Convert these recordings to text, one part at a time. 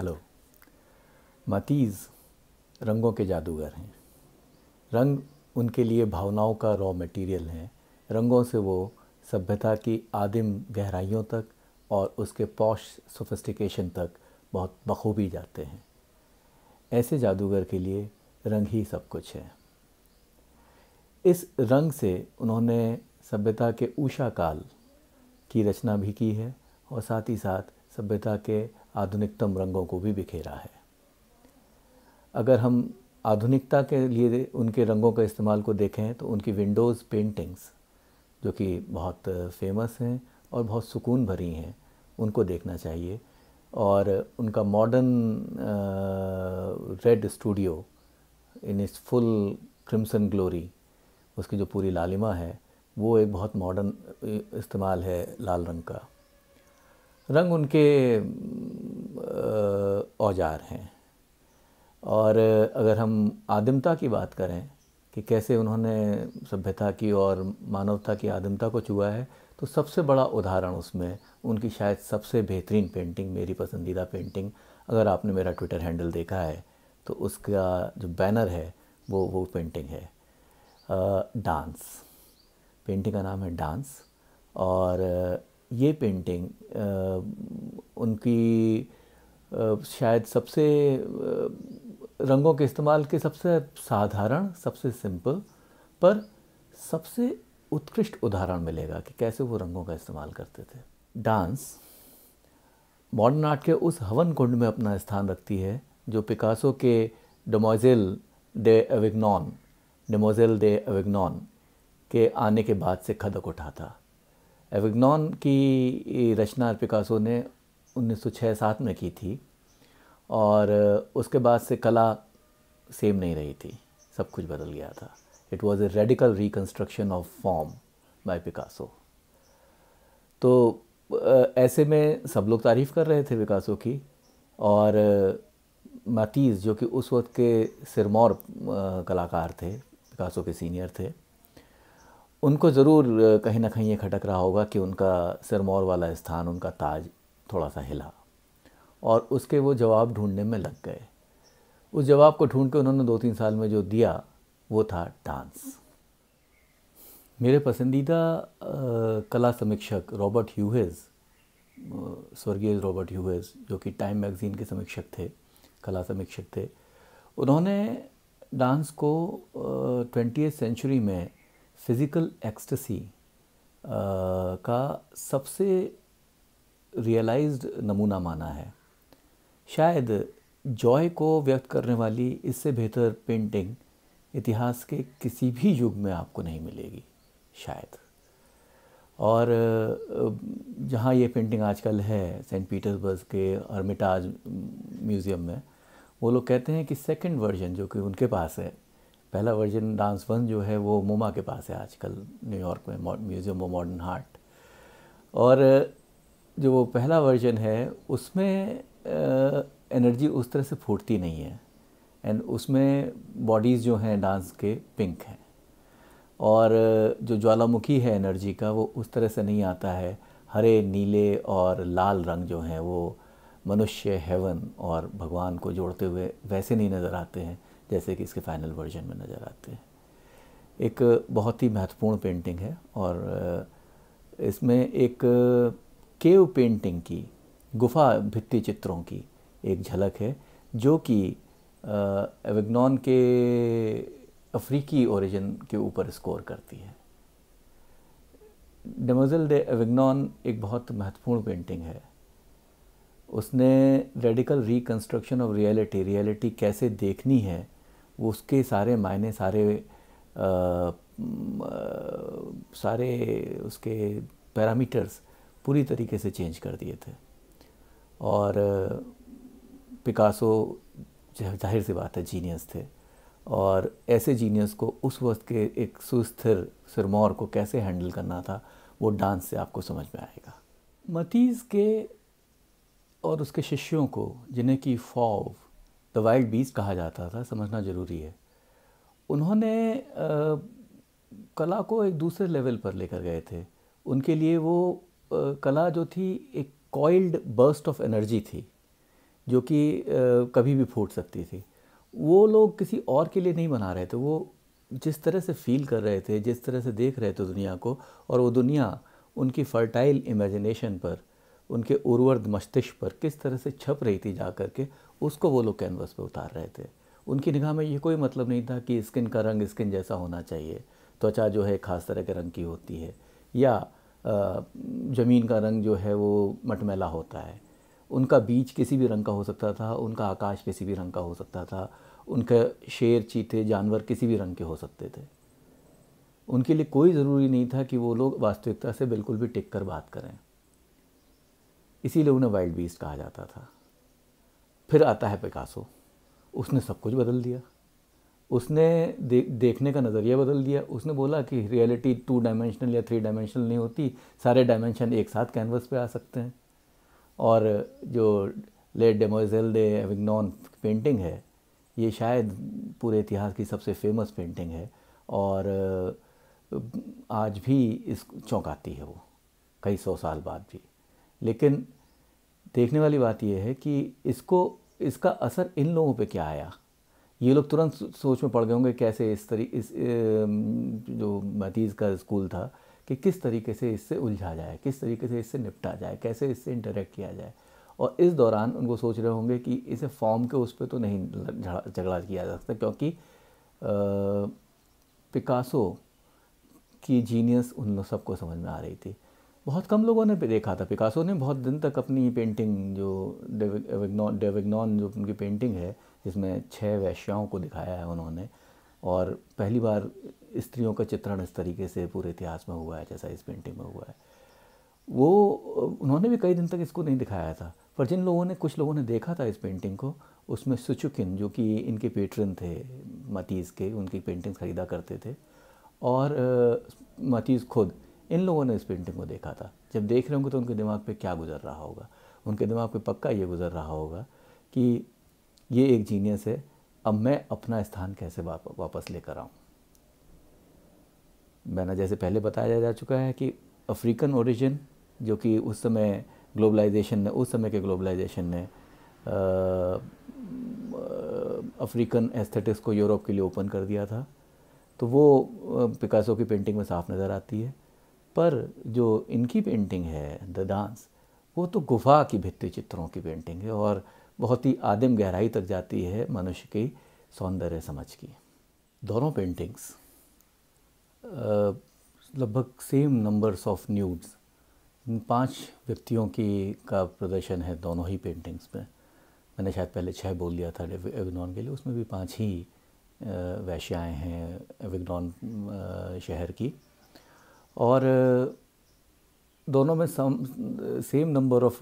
hello मतीज़ रंगों के जादूगर हैं रंग उनके लिए भावनाओं का रॉ मटेरियल है रंगों से वो सभ्यता की आदिम गहराइयों तक और उसके पौश सोफिस्टिकेशन तक बहुत बखूबी जाते हैं ऐसे जादूगर के लिए रंग ही सब कुछ है इस रंग से उन्होंने सभ्यता के ऊषा काल की रचना भी की है और साथ ही साथ सभ्यता के आधुनिकतम रंगों को भी बिखेरा है अगर हम आधुनिकता के लिए उनके रंगों का इस्तेमाल को देखें तो उनकी विंडोज़ पेंटिंग्स जो कि बहुत फेमस हैं और बहुत सुकून भरी हैं उनको देखना चाहिए और उनका मॉडर्न रेड स्टूडियो इन इस फुल क्रिम्सन ग्लोरी उसकी जो पूरी लालिमा है वो एक बहुत मॉडर्न इस्तेमाल है लाल रंग का रंग उनके औजार हैं और अगर हम आदिमता की बात करें कि कैसे उन्होंने सभ्यता की और मानवता की आदिमता को छुआ है तो सबसे बड़ा उदाहरण उसमें उनकी शायद सबसे बेहतरीन पेंटिंग मेरी पसंदीदा पेंटिंग अगर आपने मेरा ट्विटर हैंडल देखा है तो उसका जो बैनर है वो वो पेंटिंग है आ, डांस पेंटिंग का नाम है डांस और ये पेंटिंग आ, उनकी शायद सबसे रंगों के इस्तेमाल के सबसे साधारण सबसे सिंपल पर सबसे उत्कृष्ट उदाहरण मिलेगा कि कैसे वो रंगों का इस्तेमाल करते थे डांस मॉडर्न आर्ट के उस हवन कुंड में अपना स्थान रखती है जो पिकासो के डोमोजेल डे एविग्नॉन डोमोजेल डे एविग्नॉन के आने के बाद से खदक उठा था एविग्नॉन की रचना पिकासो ने छः सात में की थी और उसके बाद से कला सेम नहीं रही थी सब कुछ बदल गया था it was a radical reconstruction of form by Picasso तो ऐसे में सब लोग तारीफ़ कर रहे थे विकासों की और मतीस जो कि उस वक्त के सिरमौर कलाकार थे विकासों के सीनियर थे उनको ज़रूर कहीं ना कहीं ये खटक रहा होगा कि उनका सिरमौर वाला स्थान उनका ताज थोड़ा सा हिला और उसके वो जवाब ढूंढने में लग गए उस जवाब को ढूंढ के उन्होंने दो तीन साल में जो दिया वो था डांस मेरे पसंदीदा कला समीक्षक रॉबर्ट ह्यूहेज स्वर्गीय रॉबर्ट ह्यूहेज जो कि टाइम मैगज़ीन के समीक्षक थे कला समीक्षक थे उन्होंने डांस को ट्वेंटी सेंचुरी में फिज़िकल एक्सटेसी का सबसे रियलाइज्ड नमूना माना है शायद जॉय को व्यक्त करने वाली इससे बेहतर पेंटिंग इतिहास के किसी भी युग में आपको नहीं मिलेगी शायद और जहाँ ये पेंटिंग आजकल है सेंट पीटर्सबर्ग के अर्मिटाज म्यूज़ियम में वो लोग कहते हैं कि सेकंड वर्जन जो कि उनके पास है पहला वर्जन डांस वन जो है वो मोमा के पास है आजकल न्यूयॉर्क में म्यूज़ियम ऑफ मॉडर्न आर्ट और जो वो पहला वर्जन है उसमें एनर्जी उस तरह से फूटती नहीं है एंड उसमें बॉडीज़ जो हैं डांस के पिंक हैं और जो ज्वालामुखी है एनर्जी का वो उस तरह से नहीं आता है हरे नीले और लाल रंग जो हैं वो मनुष्य हेवन और भगवान को जोड़ते हुए वैसे नहीं नज़र आते हैं जैसे कि इसके फाइनल वर्जन में नज़र आते हैं एक बहुत ही महत्वपूर्ण पेंटिंग है और इसमें एक केव पेंटिंग की गुफा भित्ति चित्रों की एक झलक है जो कि एवेग्नॉन के अफ्रीकी ओरिजिन के ऊपर स्कोर करती है डेमोजल डे एवेग्नॉन एक बहुत महत्वपूर्ण पेंटिंग है उसने radical reconstruction of reality reality कैसे देखनी है वो उसके सारे मायने सारे आ, सारे उसके पैरामीटर्स पूरी तरीके से चेंज कर दिए थे और पिकासो जाहिर सी बात है जीनियस थे और ऐसे जीनियस को उस वक्त के एक सुस्थिर सिरमौर को कैसे हैंडल करना था वो डांस से आपको समझ में आएगा मतीज़ के और उसके शिष्यों को जिन्हें कि फॉव द वाइल्ड बीज कहा जाता था समझना ज़रूरी है उन्होंने आ, कला को एक दूसरे लेवल पर लेकर गए थे उनके लिए वो कला जो थी एक कॉइल्ड बर्स्ट ऑफ एनर्जी थी जो कि कभी भी फूट सकती थी वो लोग किसी और के लिए नहीं बना रहे थे वो जिस तरह से फील कर रहे थे जिस तरह से देख रहे थे दुनिया को और वो दुनिया उनकी फर्टाइल इमेजिनेशन पर उनके उर्वर्द मस्तिष्क पर किस तरह से छप रही थी जा कर के उसको वो लोग कैनवस पर उतार रहे थे उनकी निगाह में ये कोई मतलब नहीं था कि स्किन का रंग स्किन जैसा होना चाहिए त्वचा जो है ख़ास तरह के रंग की होती है या ज़मीन का रंग जो है वो मटमैला होता है उनका बीज किसी भी रंग का हो सकता था उनका आकाश किसी भी रंग का हो सकता था उनके शेर चीते जानवर किसी भी रंग के हो सकते थे उनके लिए कोई ज़रूरी नहीं था कि वो लोग वास्तविकता से बिल्कुल भी टिक कर बात करें इसीलिए उन्हें वाइल्ड बीस्ट कहा जाता था फिर आता है पिकासो उसने सब कुछ बदल दिया उसने दे, देखने का नज़रिया बदल दिया उसने बोला कि रियलिटी टू डायमेंशनल या थ्री डायमेंशनल नहीं होती सारे डायमेंशन एक साथ कैनवस पे आ सकते हैं और जो लेट डेमोजेल दे एविग्नॉन पेंटिंग है ये शायद पूरे इतिहास की सबसे फेमस पेंटिंग है और आज भी इस चौंकाती है वो कई सौ साल बाद भी लेकिन देखने वाली बात यह है कि इसको इसका असर इन लोगों पे क्या आया ये लोग तुरंत सोच में पड़ गए होंगे कैसे इस तरी इस जो मतीज़ का स्कूल था कि किस तरीके से इससे उलझा जाए किस तरीके से इससे निपटा जाए कैसे इससे इंटरेक्ट किया जाए और इस दौरान उनको सोच रहे होंगे कि इसे फॉर्म के उस पर तो नहीं झगड़ा किया जा सकता क्योंकि पिकासो की जीनियस उन सबको समझ में आ रही थी बहुत कम लोगों ने देखा था पिकासो ने बहुत दिन तक अपनी पेंटिंग जो डेविग्नॉन डेविग्नॉन जो उनकी पेंटिंग है जिसमें छः वैश्याओं को दिखाया है उन्होंने और पहली बार स्त्रियों का चित्रण इस तरीके से पूरे इतिहास में हुआ है जैसा इस पेंटिंग में हुआ है वो उन्होंने भी कई दिन तक इसको नहीं दिखाया था पर जिन लोगों ने कुछ लोगों ने देखा था इस पेंटिंग को उसमें सुचुकिन जो कि इनके पेटर्न थे मतीज़ के उनकी पेंटिंग्स ख़रीदा करते थे और मतीज़ खुद इन लोगों ने इस पेंटिंग को देखा था जब देख रहे होंगे तो उनके दिमाग पे क्या गुजर रहा होगा उनके दिमाग पे पक्का ये गुजर रहा होगा कि ये एक जीनियस है अब मैं अपना स्थान कैसे वाप, वापस लेकर आऊँ मैंने जैसे पहले बताया जा चुका है कि अफ्रीकन ओरिजिन जो कि उस समय ग्लोबलाइजेशन ने उस समय के ग्लोबलाइजेशन ने अफ्रीकन एस्थेटिक्स को यूरोप के लिए ओपन कर दिया था तो वो पिकासो की पेंटिंग में साफ नज़र आती है पर जो इनकी पेंटिंग है द डांस वो तो गुफा की भित्ति चित्रों की पेंटिंग है और बहुत ही आदिम गहराई तक जाती है मनुष्य की सौंदर्य समझ की दोनों पेंटिंग्स लगभग same numbers of nudes in पांच व्यक्तियों की का प्रदर्शन है दोनों ही पेंटिंग्स में मैंने शायद पहले छः बोल दिया था एविग्नॉन के लिए उसमें भी पांच ही वैश्याएँ हैं एविग्नॉन शहर की और दोनों में some same number of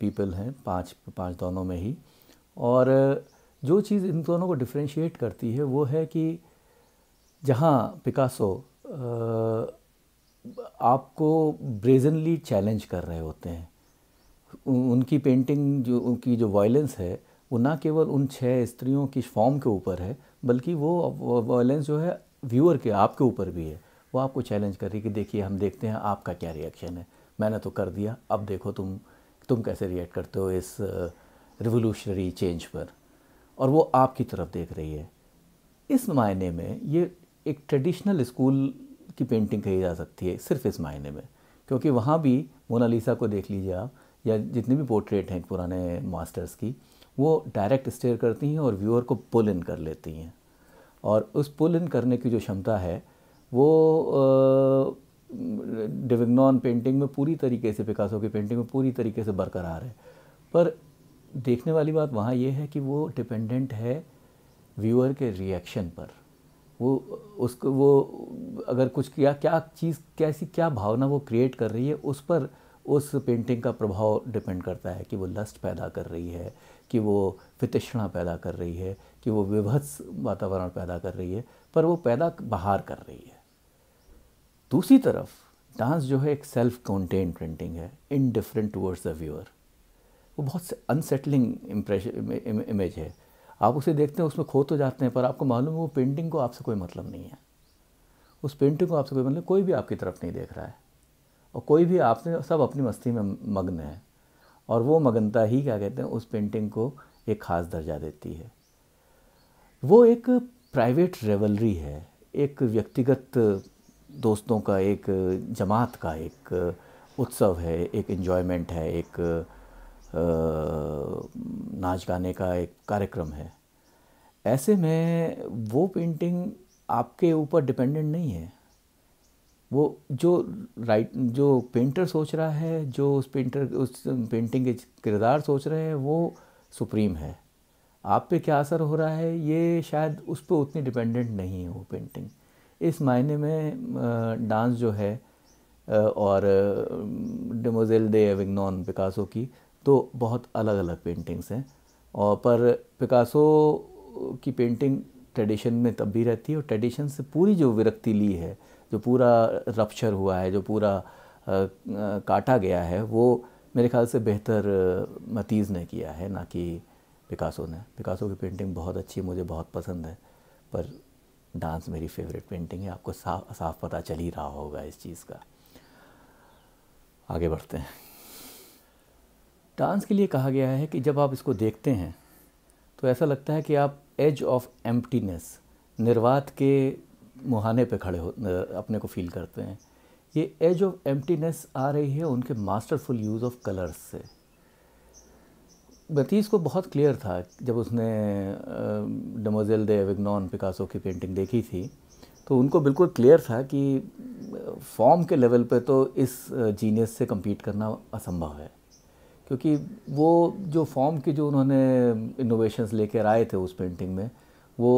people हैं पाँच पाँच दोनों में ही और uh, जो चीज़ इन दोनों को डिफ्रेंशिएट करती है वो है कि जहाँ पिकासो uh, आपको ब्रेजनली चैलेंज कर रहे होते हैं उनकी पेंटिंग जो उनकी जो वायलेंस है वो ना केवल उन छह स्त्रियों की फॉर्म के ऊपर है बल्कि वो वायलेंस जो है व्यूअर के आपके ऊपर भी है वो आपको चैलेंज कर रही है कि देखिए हम देखते हैं आपका क्या रिएक्शन है मैंने तो कर दिया अब देखो तुम तुम कैसे रिएक्ट करते हो इस रिवोल्यूशनरी चेंज पर और वो आपकी तरफ देख रही है इस मायने में ये एक ट्रेडिशनल स्कूल की पेंटिंग कही जा सकती है सिर्फ इस मायने में क्योंकि वहाँ भी मोनालिसा को देख लीजिए आप या जितने भी पोर्ट्रेट हैं पुराने मास्टर्स की वो डायरेक्ट स्टेयर करती हैं और व्यूअर को पुल इन कर लेती हैं और उस पुल इन करने की जो क्षमता है वो डिविग्नॉन पेंटिंग में पूरी तरीके से पिकासो की पेंटिंग में पूरी तरीके से बरकरार है पर देखने वाली बात वहाँ ये है कि वो डिपेंडेंट है व्यूअर के रिएक्शन पर वो उसको वो अगर कुछ क्या क्या चीज़ कैसी क्या भावना वो क्रिएट कर रही है उस पर उस पेंटिंग का प्रभाव डिपेंड करता है कि वो लस्ट पैदा कर रही है कि वो वितिष्णा पैदा कर रही है कि वो विभत्स वातावरण पैदा कर रही है पर वो पैदा बाहर कर रही है दूसरी तरफ डांस जो है एक सेल्फ कॉन्टेंट प्रिंटिंग है indifferent towards the viewer वो बहुत अनसेटलिंग इम्प्रेशन इमेज है आप उसे देखते हैं उसमें खो तो जाते हैं पर आपको मालूम है वो पेंटिंग को आपसे कोई मतलब नहीं है उस पेंटिंग को आपसे कोई मतलब कोई भी आपकी तरफ नहीं देख रहा है और कोई भी आपने सब अपनी मस्ती में मग्न है और वो मगनता ही क्या कहते हैं उस पेंटिंग को एक ख़ास दर्जा देती है वो एक प्राइवेट रेवलरी है एक व्यक्तिगत दोस्तों का एक जमात का एक उत्सव है एक इन्जॉयमेंट है एक नाच गाने का एक कार्यक्रम है ऐसे में वो पेंटिंग आपके ऊपर डिपेंडेंट नहीं है वो जो राइट जो पेंटर सोच रहा है जो उस पेंटर उस पेंटिंग के किरदार सोच रहे हैं वो सुप्रीम है आप पे क्या असर हो रहा है ये शायद उस पर उतनी डिपेंडेंट नहीं है वो पेंटिंग इस मायने में डांस जो है और डेमोजेल दे एविग्नॉन पिकासो की तो बहुत अलग अलग पेंटिंग्स हैं और पर पिकासो की पेंटिंग ट्रेडिशन में तब भी रहती है और ट्रेडिशन से पूरी जो विरक्ति ली है जो पूरा रप्चर हुआ है जो पूरा आ, काटा गया है वो मेरे ख्याल से बेहतर मतीज़ ने किया है ना कि पिकासो ने पिकासो की पेंटिंग बहुत अच्छी मुझे बहुत पसंद है पर डांस मेरी फेवरेट पेंटिंग है आपको साफ साफ पता चल ही रहा होगा इस चीज़ का आगे बढ़ते हैं डांस के लिए कहा गया है कि जब आप इसको देखते हैं तो ऐसा लगता है कि आप एज ऑफ एम्प्टीनेस निर्वात के मुहाने पे खड़े हो अपने को फील करते हैं ये एज ऑफ एम्प्टीनेस आ रही है उनके मास्टरफुल यूज़ ऑफ कलर्स से बतीस को बहुत क्लियर था जब उसने डमोजेल दे विग्नॉन पिकासो की पेंटिंग देखी थी तो उनको बिल्कुल क्लियर था कि फॉर्म के लेवल पे तो इस जीनियस से कम्पीट करना असंभव है क्योंकि वो जो फॉर्म के जो उन्होंने इनोवेशंस लेकर आए थे उस पेंटिंग में वो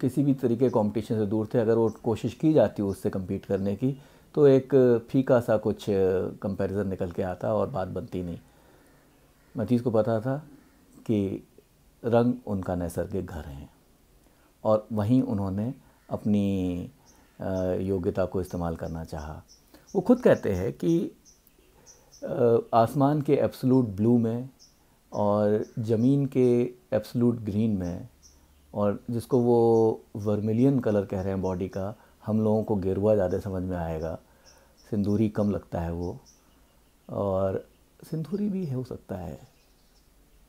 किसी भी तरीके कंपटीशन से दूर थे अगर वो कोशिश की जाती उससे कम्पीट करने की तो एक फीका सा कुछ कंपैरिजन निकल के आता और बात बनती नहीं मजीद को पता था कि रंग उनका नैसर्गिक घर है और वहीं उन्होंने अपनी योग्यता को इस्तेमाल करना चाहा वो खुद कहते हैं कि आसमान के एब्सलूट ब्लू में और ज़मीन के एब्सलूट ग्रीन में और जिसको वो वर्मिलियन कलर कह रहे हैं बॉडी का हम लोगों को गेरुआ ज़्यादा समझ में आएगा सिंदूरी कम लगता है वो और सिंधूरी भी हो सकता है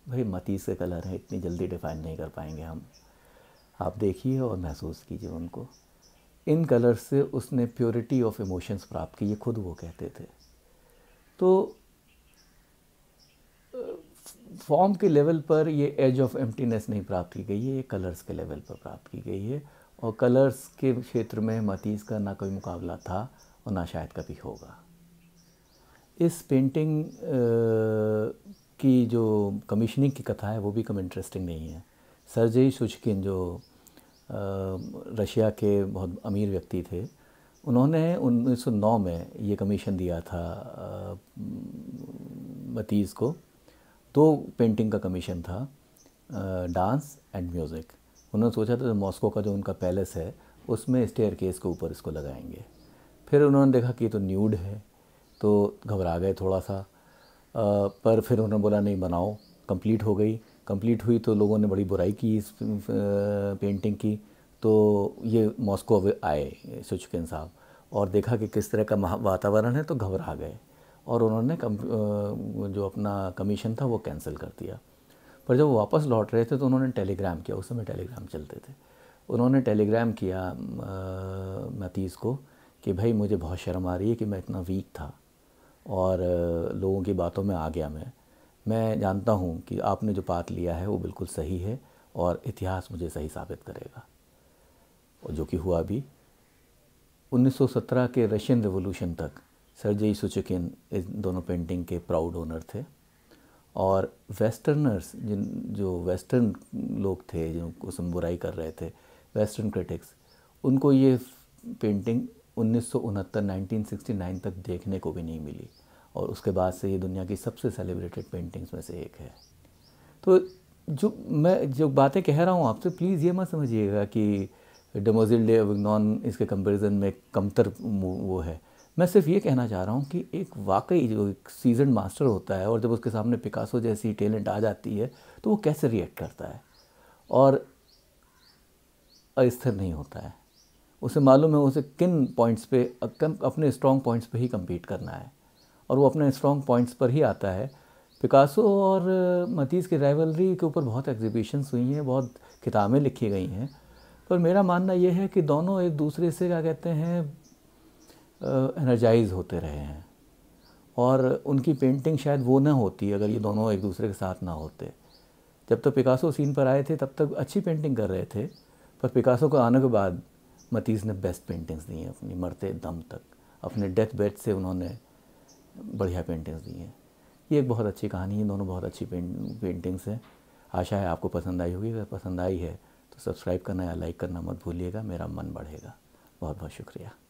भाई मतीस के कलर हैं इतनी जल्दी डिफ़ाइन नहीं कर पाएंगे हम आप देखिए और महसूस कीजिए उनको इन कलर से उसने प्योरिटी ऑफ इमोशंस प्राप्त की ये खुद वो कहते थे तो फॉर्म के लेवल पर ये एज ऑफ एम्प्टीनेस नहीं प्राप्त की गई है ये कलर्स के लेवल पर प्राप्त की गई है और कलर्स के क्षेत्र में मतीस का ना कोई मुकाबला था और ना शायद कभी होगा इस पेंटिंग की जो कमीशनिंग की कथा है वो भी कम इंटरेस्टिंग नहीं है सरजई सुचकिन जो रशिया के बहुत अमीर व्यक्ति थे उन्होंने 1909 में ये कमीशन दिया था मतीज़ को दो पेंटिंग का कमीशन था डांस एंड म्यूज़िक उन्होंने सोचा था तो मॉस्को का जो उनका पैलेस है उसमें स्टेयर केस के ऊपर इसको लगाएंगे फिर उन्होंने देखा कि तो न्यूड है तो घबरा गए थोड़ा सा आ, पर फिर उन्होंने बोला नहीं बनाओ कंप्लीट हो गई कंप्लीट हुई तो लोगों ने बड़ी बुराई की इस पेंटिंग की तो ये मॉस्को आए सुचकिन साहब और देखा कि किस तरह का वातावरण है तो घबरा गए और उन्होंने जो अपना कमीशन था वो कैंसिल कर दिया पर जब वो वापस लौट रहे थे तो उन्होंने टेलीग्राम किया उस समय टेलीग्राम चलते थे उन्होंने टेलीग्राम किया मतीस को कि भाई मुझे बहुत शर्म आ रही है कि मैं इतना वीक था और लोगों की बातों में आ गया मैं मैं जानता हूँ कि आपने जो पात लिया है वो बिल्कुल सही है और इतिहास मुझे सही साबित करेगा और जो कि हुआ भी 1917 के रशियन रिवोल्यूशन तक सरजई सुचकिन इस दोनों पेंटिंग के प्राउड ओनर थे और वेस्टर्नर्स जिन जो वेस्टर्न लोग थे जो उसमें बुराई कर रहे थे वेस्टर्न क्रिटिक्स उनको ये पेंटिंग उन्नीस 1969 तक देखने को भी नहीं मिली और उसके बाद से ये दुनिया की सबसे सेलिब्रेटेड पेंटिंग्स में से एक है तो जो मैं जो बातें कह रहा हूँ आपसे प्लीज़ ये मत समझिएगा कि डमोजिल डे अविग्नॉन इसके कंपैरिजन में कमतर वो है मैं सिर्फ ये कहना चाह रहा हूँ कि एक वाकई जो एक सीजन मास्टर होता है और जब उसके सामने पिकासो जैसी टैलेंट आ जाती है तो वो कैसे रिएक्ट करता है और अस्थिर नहीं होता है उसे मालूम है उसे किन पॉइंट्स पे अपने स्ट्रॉन्ग पॉइंट्स पे ही कम्पीट करना है और वो अपने स्ट्रॉन्ग पॉइंट्स पर ही आता है पिकासो और मतीस की राइवलरी के ऊपर बहुत एग्जीबिशंस हुई हैं बहुत किताबें लिखी गई हैं पर मेरा मानना यह है कि दोनों एक दूसरे से क्या कहते हैं एनर्जाइज होते रहे हैं और उनकी पेंटिंग शायद वो ना होती अगर ये दोनों एक दूसरे के साथ ना होते जब तक तो पिकासो सीन पर आए थे तब तक अच्छी पेंटिंग कर रहे थे पर पिकासो को आने के बाद मतीज़ ने बेस्ट पेंटिंग्स दी हैं अपनी मरते दम तक अपने डेथ बेड से उन्होंने बढ़िया पेंटिंग्स दी हैं ये एक बहुत अच्छी कहानी है दोनों बहुत अच्छी पेंटिंग्स हैं आशा है आपको पसंद आई होगी अगर पसंद आई है तो सब्सक्राइब करना या लाइक करना मत भूलिएगा मेरा मन बढ़ेगा बहुत बहुत शुक्रिया